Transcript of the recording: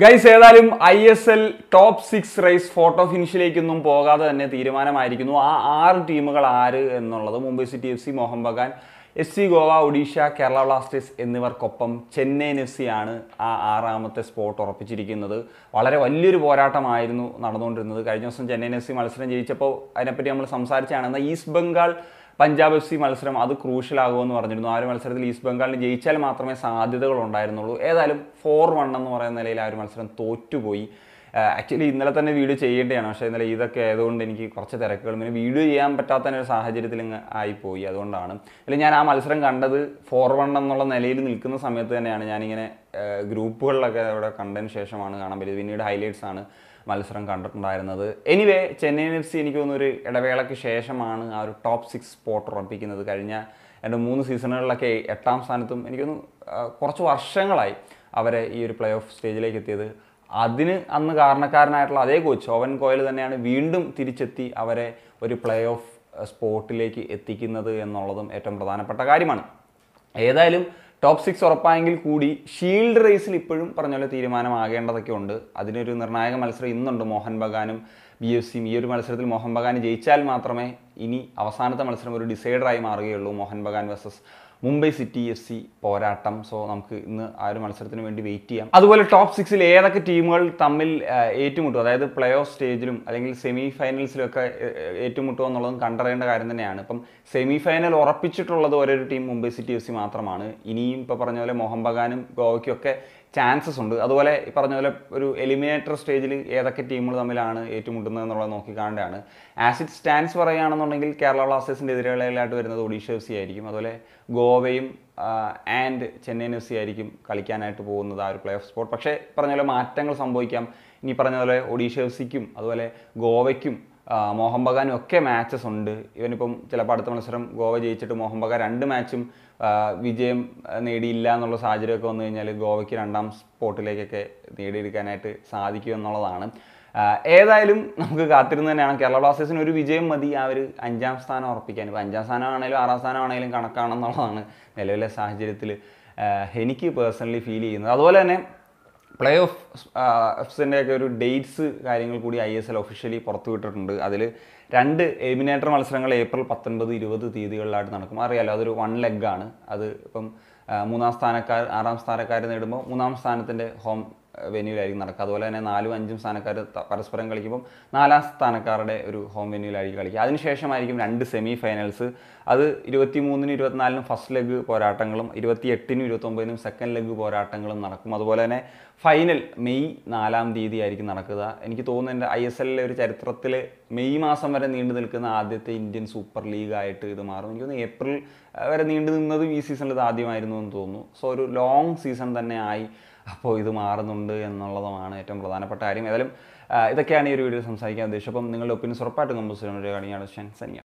guys ഏതായാലും I S L top six race photo ഫിനിഷിലേക്കൊന്നും പോകാതെ തന്നെ തീരുമാനമായിരിക്കുന്നു ആ ആറ് ടീമുകൾ ആര് എന്നുള്ളത് Mumbai city F C Mohun Bagan S C Goa Odisha Kerala Blasters എന്നിവർക്കൊപ്പം ചെന്നൈയിൻ എഫ് സി ആണ് ആ ആറാമത്തെ സ്പോട്ട് ഉറപ്പിച്ചിരിക്കുന്നത് വളരെ വലിയൊരു പോരാട്ടമായിരുന്നു നടന്നുകൊണ്ടിരുന്നത് കഴിഞ്ഞ ദിവസം ചെന്നൈയിൻ എഫ് സി മത്സരം ജയിച്ചപ്പോൾ അതിനെപ്പറ്റി നമ്മൾ സംസാരിച്ചാണ് എന്നാൽ ഈസ്റ്റ് ബംഗാൾ പഞ്ചാബ് എഫ് സി മത്സരം അത് ക്രൂഷ്യലാകുമെന്ന് പറഞ്ഞിരുന്നു ആ ഒരു മത്സരത്തിൽ ഈസ്റ്റ് ബംഗാളിന് ജയിച്ചാൽ മാത്രമേ സാധ്യതകളുണ്ടായിരുന്നുള്ളൂ ഏതായാലും ഫോർ വൺ എന്ന് പറയുന്ന നിലയിൽ ആ ഒരു മത്സരം തോറ്റുപോയി ആക്ച്വലി ഇന്നലെ തന്നെ വീഡിയോ ചെയ്യേണ്ടതാണ് പക്ഷേ ഇന്നലെ ഇതൊക്കെ ആയതുകൊണ്ട് എനിക്ക് കുറച്ച് തിരക്കുകൾ പിന്നെ വീഡിയോ ചെയ്യാൻ പറ്റാത്ത ഒരു സാഹചര്യത്തിൽ ആയിപ്പോയി അതുകൊണ്ടാണ് അല്ലെങ്കിൽ ഞാൻ ആ മത്സരം കണ്ടത് ഫോർ വൺ എന്നുള്ള നിലയിൽ നിൽക്കുന്ന സമയത്ത് തന്നെയാണ് ഞാനിങ്ങനെ ഗ്രൂപ്പുകളിലൊക്കെ അവിടെ കണ്ടതിന് ശേഷമാണ് കാണാൻ പറ്റിയത് പിന്നീട് ഹൈലൈറ്റ്സ് ആണ് മത്സരം കണ്ടിട്ടുണ്ടായിരുന്നത് എനിവേ ചെന്നൈയിൻ എഫ് സി എനിക്ക് തോന്നുന്നു ഒരു ഇടവേളയ്ക്ക് ശേഷമാണ് ആ ഒരു ടോപ്പ് സിക്സ് സ്പോട്ട് ഉറപ്പിക്കുന്നത് കഴിഞ്ഞ എൻ്റെ മൂന്ന് സീസണുകളിലൊക്കെ എട്ടാം സ്ഥാനത്തും എനിക്കൊന്ന് കുറച്ച് വർഷങ്ങളായി അവരെ ഈ ഒരു പ്ലേ ഓഫ് സ്റ്റേജിലേക്ക് എത്തിയത് അതിന് അന്ന് കാരണക്കാരനായിട്ടുള്ള അതേ കോച്ച് ഓവൻ കോയിൽ തന്നെയാണ് വീണ്ടും തിരിച്ചെത്തി അവരെ ഒരു പ്ലേ ഓഫ് സ്പോട്ടിലേക്ക് എത്തിക്കുന്നത് എന്നുള്ളതും ഏറ്റവും പ്രധാനപ്പെട്ട കാര്യമാണ് ഏതായാലും ടോപ്പ് സിക്സ് ഉറപ്പായെങ്കിൽ കൂടി ഷീൽഡ് റേസിൽ ഇപ്പോഴും പറഞ്ഞ പോലെ തീരുമാനമാകേണ്ടതൊക്കെ ഉണ്ട് അതിനൊരു നിർണായക മത്സരം ഇന്നുണ്ട് മോഹൻ ബഗാനും ബി എഫ് സിയും ഈ ഒരു മത്സരത്തിൽ മോഹൻ ബഗാൻ ജയിച്ചാൽ മാത്രമേ ഇനി അവസാനത്തെ മത്സരം ഒരു ഡിസൈഡറായി മാറുകയുള്ളൂ Mohun Bagan versus Mumbai city F സി പോരാട്ടം സോ നമുക്ക് ഇന്ന് ആ ഒരു മത്സരത്തിന് വേണ്ടി വെയിറ്റ് ചെയ്യാം അതുപോലെ ടോപ്പ് സിക്സിൽ ഏതൊക്കെ ടീമുകൾ തമ്മിൽ ഏറ്റുമുട്ടും അതായത് പ്ലേ ഓഫ് സ്റ്റേജിലും അല്ലെങ്കിൽ സെമി ഫൈനൽസിലൊക്കെ ഏറ്റുമുട്ടുക എന്നുള്ളതും കണ്ടറിയേണ്ട കാര്യം തന്നെയാണ് ഇപ്പം സെമി ഫൈനൽ ഉറപ്പിച്ചിട്ടുള്ളത് ഒരൊരു ടീം മുംബൈ സിറ്റി എഫ് സി മാത്രമാണ് ഇനിയും ഇപ്പോൾ പറഞ്ഞ പോലെ മോഹൻ ബഗാനും ഗോവയ്ക്കും ഒക്കെ ചാൻസസ് ഉണ്ട് അതുപോലെ ഈ പറഞ്ഞ പോലെ ഒരു എലിമിനേറ്റർ സ്റ്റേജിൽ ഏതൊക്കെ ടീമുകൾ തമ്മിലാണ് ഏറ്റുമുട്ടുന്നത് എന്നുള്ളത് നോക്കിക്കാണ്ടാണ് ആസിഡ് സ്റ്റാൻസ് പറയുകയാണെന്നുണ്ടെങ്കിൽ കേരള ബ്ലാസ്റ്റേഴ്സിൻ്റെ എതിരാളികളായിട്ട് വരുന്നത് ഒഡീഷ എഫ് സി ആയിരിക്കും അതുപോലെ ഗോവയും ആൻഡ് ചെന്നൈയിൻ എഫ് സി ആയിരിക്കും കളിക്കാനായിട്ട് പോകുന്നത് ആ ഒരു പ്ലേ ഓഫ് സ്പോട്ട് പക്ഷേ പറഞ്ഞ പോലെ മാറ്റങ്ങൾ സംഭവിക്കാം ഇനി പറഞ്ഞ പോലെ ഒഡീഷ എഫ് സിക്കും അതുപോലെ ഗോവയ്ക്കും മോഹൻ ബഗാനും ഒക്കെ മാച്ചസ് ഉണ്ട് ഇവനിപ്പം ചിലപ്പോൾ അടുത്ത മത്സരം ഗോവ ജയിച്ചിട്ട് മോഹൻ ബഗാൻ രണ്ട് മാച്ചും വിജയം നേടിയില്ല എന്നുള്ള സാഹചര്യമൊക്കെ വന്നു കഴിഞ്ഞാൽ ഗോവയ്ക്ക് രണ്ടാം സ്പോട്ടിലേക്കൊക്കെ നേടിയെടുക്കാനായിട്ട് സാധിക്കും എന്നുള്ളതാണ് ഏതായാലും നമുക്ക് കാത്തിരുന്ന് തന്നെയാണ് കേരള ബ്ലാസ്റ്റേഴ്സിന് ഒരു വിജയം മതി ആ ഒരു അഞ്ചാം സ്ഥാനം ഉറപ്പിക്കാൻ ഇപ്പോൾ അഞ്ചാം സ്ഥാനം ആറാം സ്ഥാനം കണക്കാണെന്നുള്ളതാണ് നിലവിലെ സാഹചര്യത്തിൽ എനിക്ക് പേഴ്സണലി ഫീൽ ചെയ്യുന്നത് അതുപോലെ തന്നെ പ്ലേ ഓഫ് എഫ്സിൻ്റെയൊക്കെ ഒരു ഡേറ്റ്സ് കാര്യങ്ങൾ കൂടി ഐ എസ് എൽ ഒഫീഷ്യലി പുറത്തുവിട്ടിട്ടുണ്ട് അതിൽ രണ്ട് എലിമിനേറ്റർ മത്സരങ്ങൾ ഏപ്രിൽ പത്തൊൻപത് ഇരുപത് തീയതികളിലായിട്ട് നടക്കും അറിയാലോ അതൊരു വൺ ലെഗ് ആണ് അത് ഇപ്പം മൂന്നാം സ്ഥാനക്കാർ ആറാം സ്ഥാനക്കാർ നേടുമ്പോൾ മൂന്നാം സ്ഥാനത്തിൻ്റെ ഹോം വെന്യൂലായിരിക്കും നടക്കുക അതുപോലെ തന്നെ നാലും അഞ്ചും സ്ഥാനക്കാർ പരസ്പരം കളിക്കുമ്പം നാലാം സ്ഥാനക്കാരുടെ ഒരു ഹോം വെന്യൂലായിരിക്കും കളിക്കുക അതിനുശേഷമായിരിക്കും രണ്ട് സെമി ഫൈനൽസ് അത് ഇരുപത്തി മൂന്നിനും ഇരുപത്തിനാലിനും ഫസ്റ്റ് ലെഗ് പോരാട്ടങ്ങളും ഇരുപത്തി എട്ടിനും ഇരുപത്തൊമ്പതിനും സെക്കൻഡ് ലെഗ് പോരാട്ടങ്ങളും നടക്കും അതുപോലെ തന്നെ ഫൈനൽ മെയ് നാലാം തീയതി ആയിരിക്കും നടക്കുക എനിക്ക് തോന്നുന്നു എൻ്റെ ഐ എസ് എല്ലിലെ ഒരു ചരിത്രത്തിൽ മെയ് മാസം വരെ നീണ്ടു നിൽക്കുന്ന ആദ്യത്തെ ഇന്ത്യൻ സൂപ്പർ ലീഗ് ആയിട്ട് ഇത് മാറും എനിക്ക് തോന്നുന്നു ഏപ്രിൽ വരെ നീണ്ടു നിന്നതും ഈ സീസണിൽ ഇത് ആദ്യമായിരുന്നു എന്ന് തോന്നുന്നു സോ ഒരു ലോങ് സീസൺ തന്നെ ആയി അപ്പോൾ ഇത് മാറുന്നുണ്ട് എന്നുള്ളതുമാണ് ഏറ്റവും പ്രധാനപ്പെട്ട കാര്യം ഏതായാലും ഇതൊക്കെയാണ് ഈ ഒരു വീഡിയോ സംസാരിക്കാൻ ഉദ്ദേശിച്ചത് അപ്പം നിങ്ങളുടെ ഒപ്പീനിയൻസ് ഉറപ്പായിട്ടും നമ്മൾ ചെയ്യണം ഒരു കാണിയാണ് ശൻസന്യ